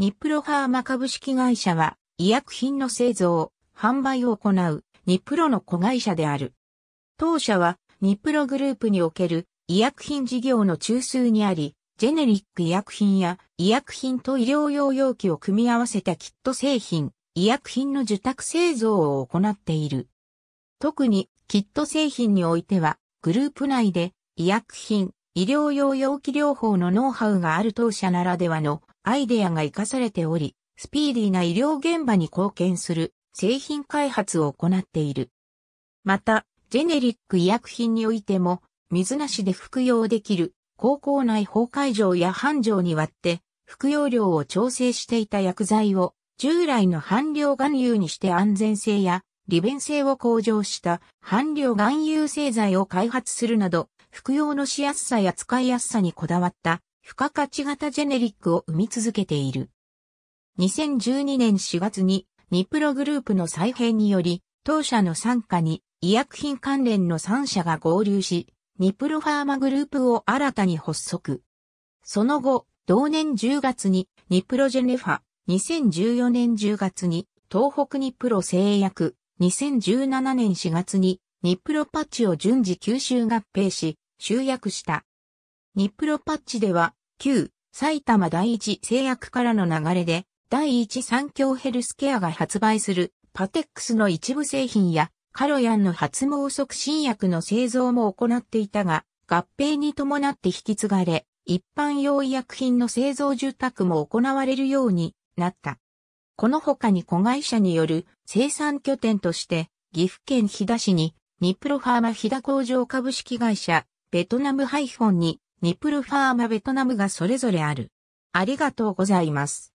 ニプロファーマ株式会社は、医薬品の製造、販売を行う、ニプロの子会社である。当社は、ニプログループにおける医薬品事業の中枢にあり、ジェネリック医薬品や医薬品と医療用容器を組み合わせたキット製品、医薬品の受託製造を行っている。特に、キット製品においては、グループ内で医薬品、医療用容器療法のノウハウがある当社ならではのアイデアが活かされており、スピーディーな医療現場に貢献する製品開発を行っている。また、ジェネリック医薬品においても、水なしで服用できる、高校内法解場や繁盛に割って、服用量を調整していた薬剤を、従来の半量含有にして安全性や利便性を向上した半量含有製剤を開発するなど、服用のしやすさや使いやすさにこだわった付加価値型ジェネリックを生み続けている。2012年4月にニプログループの再編により、当社の参加に医薬品関連の3社が合流し、ニプロファーマグループを新たに発足。その後、同年10月にニプロジェネファ、2014年10月に東北ニプロ製薬、2017年4月にニプロパッチを順次吸収合併し、集約した。ニプロパッチでは旧埼玉第一製薬からの流れで、第一三共ヘルスケアが発売するパテックスの一部製品やカロヤンの発毛促進薬の製造も行っていたが、合併に伴って引き継がれ、一般用医薬品の製造住宅も行われるようになった。この他に子会社による生産拠点として、岐阜県飛騨市に、ニプロファーマ飛騨工場株式会社、ベトナムハイフォンに、ニプルファーマベトナムがそれぞれある。ありがとうございます。